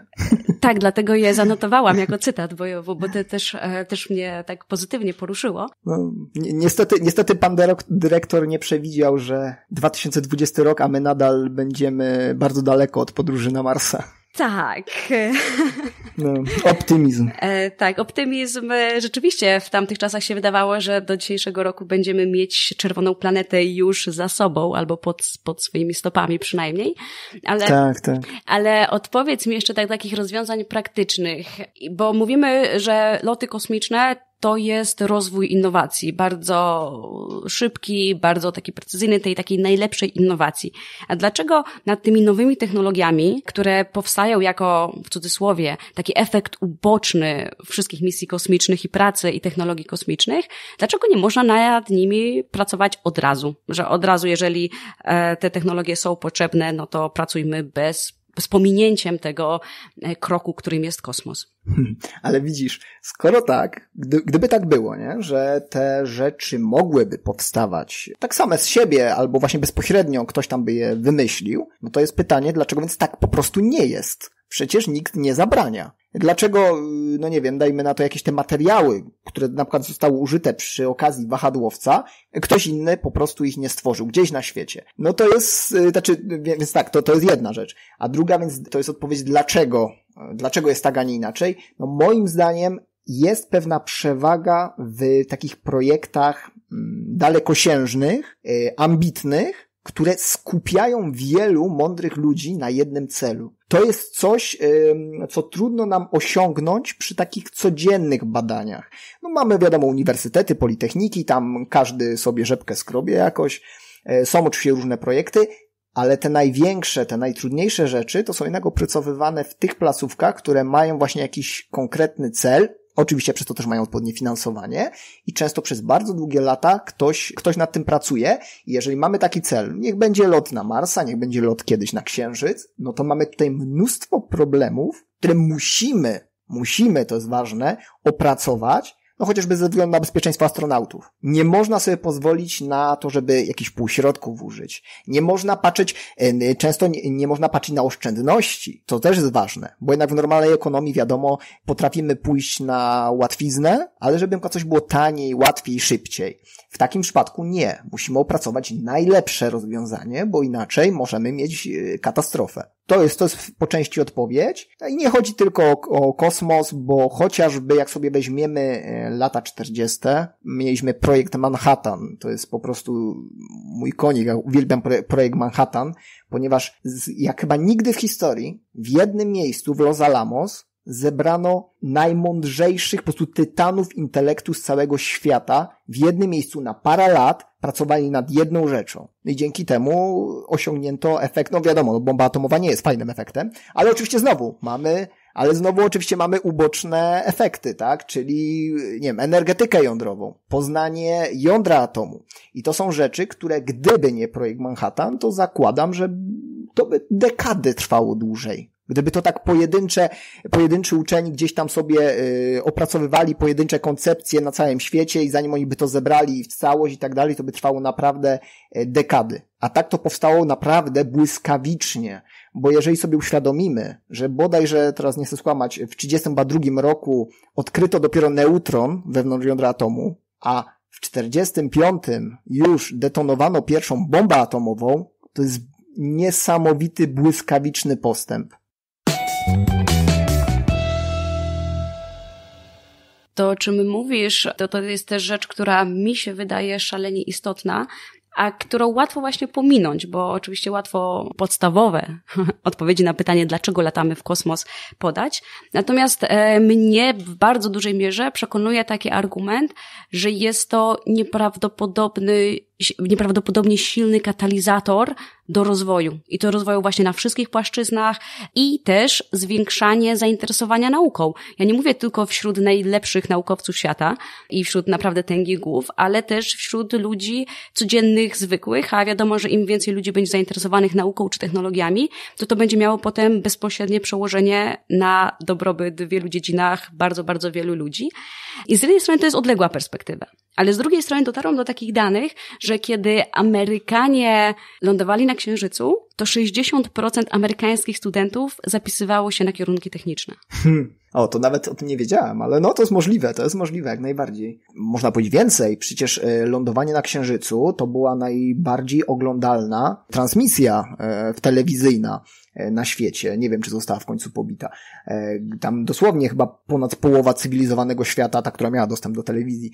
Tak, dlatego je zanotowałam jako cytat, bo, bo to też, e, też mnie tak pozytywnie poruszyło. No, ni niestety, niestety pan dyrektor nie przewidział, że 2020 rok, a my nadal będziemy bardzo daleko od podróży na Marsa. Tak. No, optymizm. E, tak, optymizm. E, rzeczywiście w tamtych czasach się wydawało, że do dzisiejszego roku będziemy mieć czerwoną planetę już za sobą, albo pod, pod swoimi stopami przynajmniej. Ale, tak, tak. Ale odpowiedz mi jeszcze tak takich rozwiązań praktycznych, bo mówimy, że loty kosmiczne to jest rozwój innowacji, bardzo szybki, bardzo taki precyzyjny, tej takiej najlepszej innowacji. A dlaczego nad tymi nowymi technologiami, które powstają jako, w cudzysłowie, taki efekt uboczny wszystkich misji kosmicznych i pracy i technologii kosmicznych, dlaczego nie można nad nimi pracować od razu? Że od razu, jeżeli e, te technologie są potrzebne, no to pracujmy bez z pominięciem tego e, kroku, którym jest kosmos. Hmm, ale widzisz, skoro tak, gdy, gdyby tak było, nie, że te rzeczy mogłyby powstawać tak same z siebie, albo właśnie bezpośrednio ktoś tam by je wymyślił, no to jest pytanie, dlaczego więc tak po prostu nie jest? Przecież nikt nie zabrania. Dlaczego, y, no nie wiem, dajmy na to jakieś te materiały, które na przykład zostały użyte przy okazji wahadłowca, ktoś inny po prostu ich nie stworzył gdzieś na świecie. No to jest, y, znaczy, więc tak, to, to jest jedna rzecz. A druga, więc to jest odpowiedź dlaczego, y, dlaczego jest tak, a nie inaczej. No moim zdaniem jest pewna przewaga w takich projektach mm, dalekosiężnych, ambitnych, które skupiają wielu mądrych ludzi na jednym celu. To jest coś, co trudno nam osiągnąć przy takich codziennych badaniach. No mamy, wiadomo, uniwersytety, politechniki, tam każdy sobie rzepkę skrobie jakoś, e, są oczywiście różne projekty, ale te największe, te najtrudniejsze rzeczy to są jednak opracowywane w tych placówkach, które mają właśnie jakiś konkretny cel, Oczywiście przez to też mają odpowiednie finansowanie i często przez bardzo długie lata ktoś, ktoś nad tym pracuje. I jeżeli mamy taki cel, niech będzie lot na Marsa, niech będzie lot kiedyś na Księżyc, no to mamy tutaj mnóstwo problemów, które musimy, musimy, to jest ważne, opracować, no chociażby ze względu na bezpieczeństwo astronautów. Nie można sobie pozwolić na to, żeby jakichś półśrodków użyć. Nie można patrzeć, często nie, nie, można patrzeć na oszczędności. To też jest ważne, bo jednak w normalnej ekonomii, wiadomo, potrafimy pójść na łatwiznę, ale żeby coś było taniej, łatwiej, szybciej. W takim przypadku nie. Musimy opracować najlepsze rozwiązanie, bo inaczej możemy mieć e, katastrofę. To jest, to jest po części odpowiedź. I nie chodzi tylko o, o, kosmos, bo chociażby jak sobie weźmiemy e, lata 40., mieliśmy projekt Manhattan. To jest po prostu mój konik. Ja uwielbiam projekt Manhattan, ponieważ jak chyba nigdy w historii w jednym miejscu w Los Alamos zebrano najmądrzejszych po prostu tytanów intelektu z całego świata w jednym miejscu na parę lat, pracowali nad jedną rzeczą. No I dzięki temu osiągnięto efekt, no wiadomo, no bomba atomowa nie jest fajnym efektem, ale oczywiście znowu mamy ale znowu oczywiście mamy uboczne efekty, tak? Czyli, nie wiem, energetykę jądrową, poznanie jądra atomu. I to są rzeczy, które gdyby nie projekt Manhattan, to zakładam, że to by dekady trwało dłużej. Gdyby to tak pojedyncze, pojedynczy uczeni gdzieś tam sobie y, opracowywali pojedyncze koncepcje na całym świecie i zanim oni by to zebrali w całość i tak dalej, to by trwało naprawdę y, dekady. A tak to powstało naprawdę błyskawicznie, bo jeżeli sobie uświadomimy, że bodajże, teraz nie chcę skłamać, w 1932 roku odkryto dopiero neutron wewnątrz jądra atomu, a w 1945 już detonowano pierwszą bombę atomową, to jest niesamowity błyskawiczny postęp. To, o czym mówisz, to, to jest też rzecz, która mi się wydaje szalenie istotna, a którą łatwo właśnie pominąć, bo oczywiście łatwo podstawowe odpowiedzi na pytanie, dlaczego latamy w kosmos, podać. Natomiast e, mnie w bardzo dużej mierze przekonuje taki argument, że jest to nieprawdopodobny nieprawdopodobnie silny katalizator do rozwoju. I to rozwoju właśnie na wszystkich płaszczyznach i też zwiększanie zainteresowania nauką. Ja nie mówię tylko wśród najlepszych naukowców świata i wśród naprawdę tęgich głów, ale też wśród ludzi codziennych, zwykłych, a wiadomo, że im więcej ludzi będzie zainteresowanych nauką czy technologiami, to to będzie miało potem bezpośrednie przełożenie na dobrobyt w wielu dziedzinach bardzo, bardzo wielu ludzi. I z jednej strony to jest odległa perspektywa, ale z drugiej strony dotarłam do takich danych, że kiedy Amerykanie lądowali na Księżycu, to 60% amerykańskich studentów zapisywało się na kierunki techniczne. Hmm. O, to nawet o tym nie wiedziałem, ale no to jest możliwe, to jest możliwe jak najbardziej. Można powiedzieć więcej, przecież e, lądowanie na Księżycu to była najbardziej oglądalna transmisja e, w telewizyjna e, na świecie. Nie wiem, czy została w końcu pobita. Tam dosłownie chyba ponad połowa cywilizowanego świata, ta, która miała dostęp do telewizji,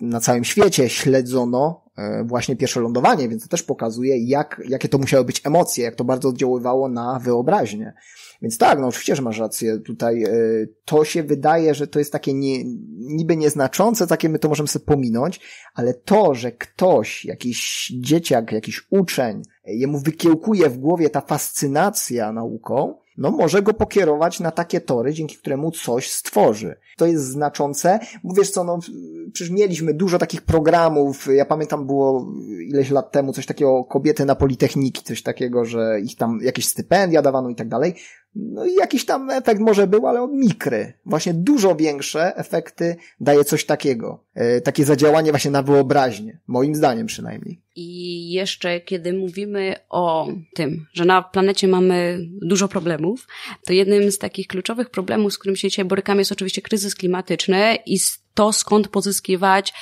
na całym świecie śledzono E, właśnie pierwsze lądowanie, więc to też pokazuje, jak, jakie to musiały być emocje, jak to bardzo oddziaływało na wyobraźnię. Więc tak, no oczywiście, że masz rację. Tutaj e, to się wydaje, że to jest takie nie, niby nieznaczące, takie my to możemy sobie pominąć, ale to, że ktoś, jakiś dzieciak, jakiś uczeń, e, jemu wykiełkuje w głowie ta fascynacja nauką, no może go pokierować na takie tory, dzięki któremu coś stworzy. To jest znaczące, mówisz co, no przecież mieliśmy dużo takich programów, ja pamiętam było ileś lat temu coś takiego, kobiety na Politechniki, coś takiego, że ich tam jakieś stypendia dawano i tak dalej no jakiś tam efekt może był, ale on mikry. Właśnie dużo większe efekty daje coś takiego. E, takie zadziałanie właśnie na wyobraźnię. Moim zdaniem przynajmniej. I jeszcze kiedy mówimy o tym, że na planecie mamy dużo problemów, to jednym z takich kluczowych problemów, z którym się dzisiaj borykamy jest oczywiście kryzys klimatyczny i z to, skąd pozyskiwać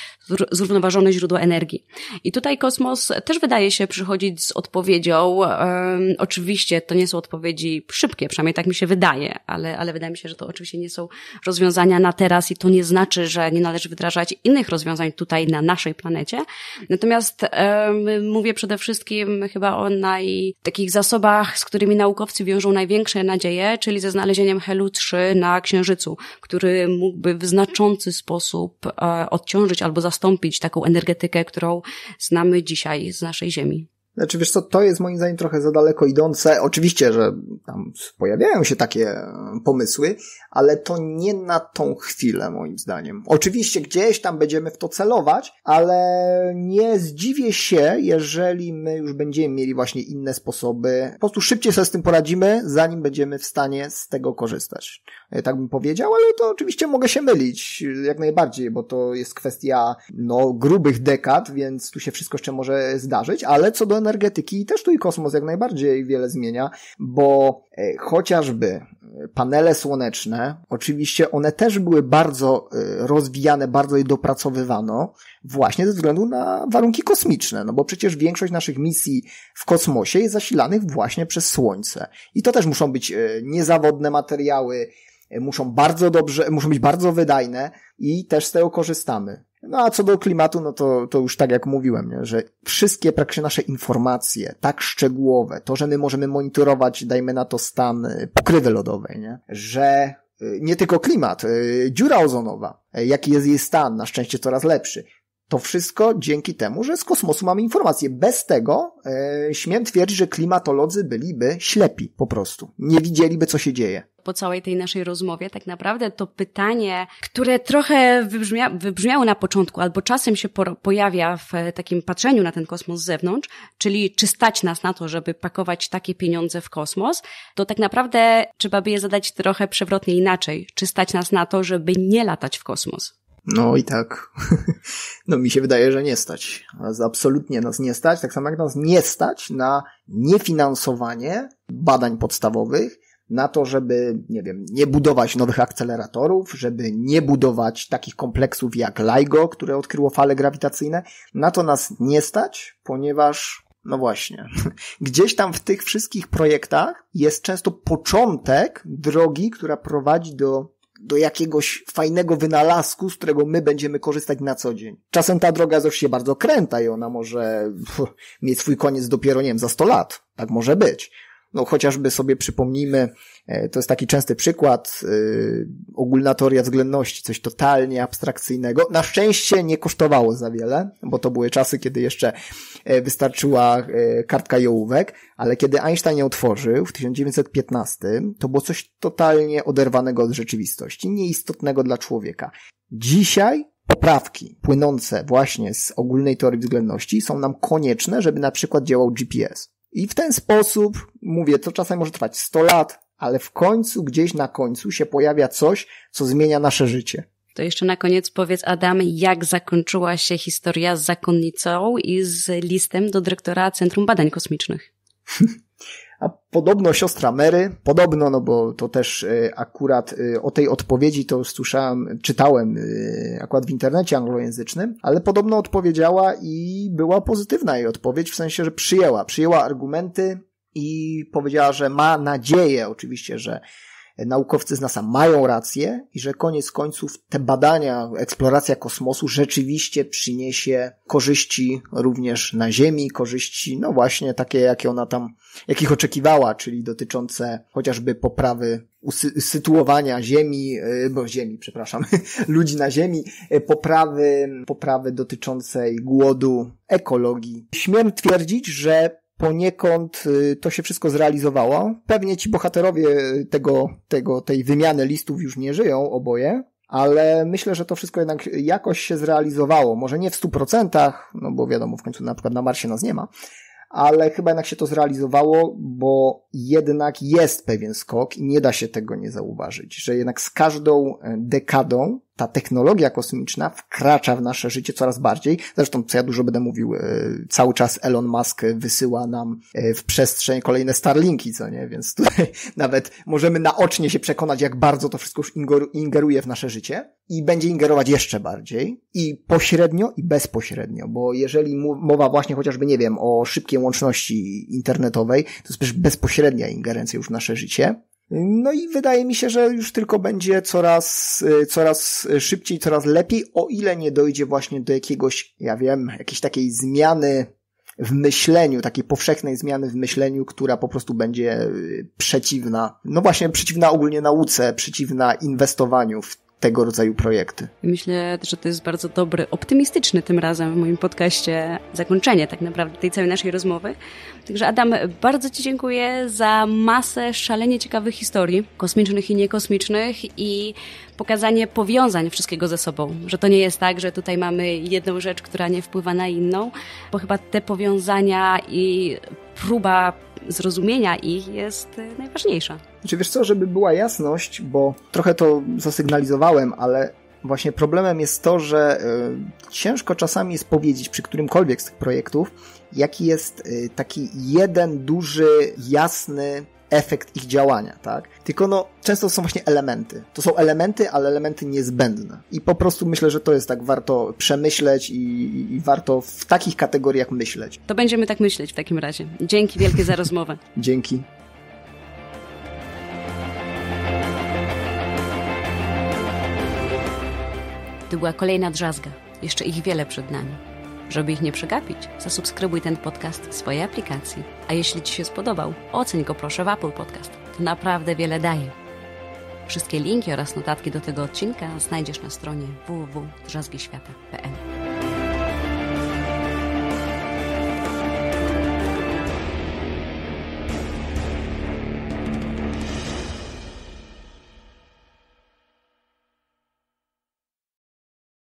zrównoważone źródła energii. I tutaj kosmos też wydaje się przychodzić z odpowiedzią. Um, oczywiście to nie są odpowiedzi szybkie, przynajmniej tak mi się wydaje, ale, ale wydaje mi się, że to oczywiście nie są rozwiązania na teraz i to nie znaczy, że nie należy wdrażać innych rozwiązań tutaj na naszej planecie. Natomiast um, mówię przede wszystkim chyba o naj, takich zasobach, z którymi naukowcy wiążą największe nadzieje, czyli ze znalezieniem Helu 3 na Księżycu, który mógłby w znaczący sposób sposób e, odciążyć albo zastąpić taką energetykę, którą znamy dzisiaj z naszej Ziemi. Znaczy, wiesz co, to jest moim zdaniem trochę za daleko idące. Oczywiście, że tam pojawiają się takie e, pomysły, ale to nie na tą chwilę, moim zdaniem. Oczywiście gdzieś tam będziemy w to celować, ale nie zdziwię się, jeżeli my już będziemy mieli właśnie inne sposoby. Po prostu szybciej sobie z tym poradzimy, zanim będziemy w stanie z tego korzystać. E, tak bym powiedział, ale to oczywiście mogę się mylić, e, jak najbardziej, bo to jest kwestia, no, grubych dekad, więc tu się wszystko jeszcze może zdarzyć, ale co do energetyki i też tu i kosmos jak najbardziej wiele zmienia, bo e, chociażby e, panele słoneczne, oczywiście one też były bardzo e, rozwijane, bardzo je dopracowywano właśnie ze względu na warunki kosmiczne, no bo przecież większość naszych misji w kosmosie jest zasilanych właśnie przez Słońce. I to też muszą być niezawodne materiały, muszą bardzo dobrze, muszą być bardzo wydajne i też z tego korzystamy. No a co do klimatu, no to, to już tak jak mówiłem, nie? że wszystkie praktycznie nasze informacje, tak szczegółowe, to, że my możemy monitorować, dajmy na to stan y, pokrywy lodowej, nie? że y, nie tylko klimat, y, dziura ozonowa, jaki jest jej stan, na szczęście coraz lepszy. To wszystko dzięki temu, że z kosmosu mamy informacje. Bez tego e, śmiem twierdzić, że klimatolodzy byliby ślepi po prostu. Nie widzieliby, co się dzieje po całej tej naszej rozmowie, tak naprawdę to pytanie, które trochę wybrzmia, wybrzmiało na początku, albo czasem się po, pojawia w e, takim patrzeniu na ten kosmos z zewnątrz, czyli czy stać nas na to, żeby pakować takie pieniądze w kosmos, to tak naprawdę trzeba by je zadać trochę przewrotnie inaczej. Czy stać nas na to, żeby nie latać w kosmos? No i tak. No mi się wydaje, że nie stać. absolutnie nas nie stać, tak samo jak nas nie stać na niefinansowanie badań podstawowych, na to, żeby, nie wiem, nie budować nowych akceleratorów, żeby nie budować takich kompleksów jak LIGO, które odkryło fale grawitacyjne. Na to nas nie stać, ponieważ, no właśnie, gdzieś tam w tych wszystkich projektach jest często początek drogi, która prowadzi do do jakiegoś fajnego wynalazku, z którego my będziemy korzystać na co dzień. Czasem ta droga jest oczywiście bardzo kręta i ona może pff, mieć swój koniec dopiero, nie wiem, za 100 lat. Tak może być. No chociażby sobie przypomnijmy, e, to jest taki częsty przykład, e, ogólna teoria względności, coś totalnie abstrakcyjnego. Na szczęście nie kosztowało za wiele, bo to były czasy, kiedy jeszcze e, wystarczyła kartka jołówek, ale kiedy Einstein ją utworzył w 1915, to było coś totalnie oderwanego od rzeczywistości, nieistotnego dla człowieka. Dzisiaj poprawki płynące właśnie z ogólnej teorii względności są nam konieczne, żeby na przykład działał GPS. I w ten sposób, mówię, to czasem może trwać 100 lat, ale w końcu, gdzieś na końcu się pojawia coś, co zmienia nasze życie. To jeszcze na koniec powiedz, Adam, jak zakończyła się historia z zakonnicą i z listem do dyrektora Centrum Badań Kosmicznych? a podobno siostra Mary, podobno, no bo to też e, akurat e, o tej odpowiedzi to słyszałem, czytałem e, akurat w internecie anglojęzycznym, ale podobno odpowiedziała i była pozytywna jej odpowiedź, w sensie, że przyjęła, przyjęła argumenty i powiedziała, że ma nadzieję oczywiście, że naukowcy z NASA mają rację i że koniec końców te badania, eksploracja kosmosu rzeczywiście przyniesie korzyści również na Ziemi, korzyści, no właśnie takie, jakie ona tam, jakich oczekiwała, czyli dotyczące chociażby poprawy usytuowania ziemi, e, bo ziemi, przepraszam, ludzi na ziemi, e, poprawy, poprawy dotyczącej głodu, ekologii. Śmiem twierdzić, że poniekąd y, to się wszystko zrealizowało. Pewnie ci bohaterowie tego, tego, tej wymiany listów już nie żyją oboje, ale myślę, że to wszystko jednak jakoś się zrealizowało. Może nie w stu procentach, no bo wiadomo, w końcu na przykład na Marsie nas nie ma, ale chyba jednak się to zrealizowało, bo jednak jest pewien skok i nie da się tego nie zauważyć, że jednak z każdą dekadą ta technologia kosmiczna wkracza w nasze życie coraz bardziej. Zresztą, co ja dużo będę mówił, e, cały czas Elon Musk wysyła nam e, w przestrzeń kolejne Starlinki, co nie? Więc tutaj nawet możemy naocznie się przekonać, jak bardzo to wszystko już ingeruje w nasze życie i będzie ingerować jeszcze bardziej i pośrednio i bezpośrednio, bo jeżeli mowa właśnie chociażby, nie wiem, o szybkiej łączności internetowej, to jest przecież bezpośrednia ingerencja już w nasze życie no i wydaje mi się, że już tylko będzie coraz, y, coraz szybciej, coraz lepiej, o ile nie dojdzie właśnie do jakiegoś, ja wiem, jakiejś takiej zmiany w myśleniu, takiej powszechnej zmiany w myśleniu, która po prostu będzie y, przeciwna, no właśnie przeciwna ogólnie nauce, przeciwna inwestowaniu w tego rodzaju projekty. Myślę, że to jest bardzo dobry, optymistyczny tym razem w moim podcaście zakończenie tak naprawdę tej całej naszej rozmowy. Także Adam, bardzo Ci dziękuję za masę szalenie ciekawych historii, kosmicznych i niekosmicznych i pokazanie powiązań wszystkiego ze sobą. Że to nie jest tak, że tutaj mamy jedną rzecz, która nie wpływa na inną, bo chyba te powiązania i próba zrozumienia ich jest e, najważniejsza. Czy wiesz co, żeby była jasność, bo trochę to zasygnalizowałem, ale właśnie problemem jest to, że e, ciężko czasami jest powiedzieć przy którymkolwiek z tych projektów, jaki jest e, taki jeden duży, jasny efekt ich działania, tak? Tylko no, często to są właśnie elementy. To są elementy, ale elementy niezbędne. I po prostu myślę, że to jest tak warto przemyśleć i, i, i warto w takich kategoriach myśleć. To będziemy tak myśleć w takim razie. Dzięki wielkie za rozmowę. Dzięki. To była kolejna drzazga. Jeszcze ich wiele przed nami. Żeby ich nie przegapić, zasubskrybuj ten podcast w swojej aplikacji. A jeśli Ci się spodobał, oceń go proszę w Apple Podcast. To naprawdę wiele daje. Wszystkie linki oraz notatki do tego odcinka znajdziesz na stronie www.drzazgiświata.pl.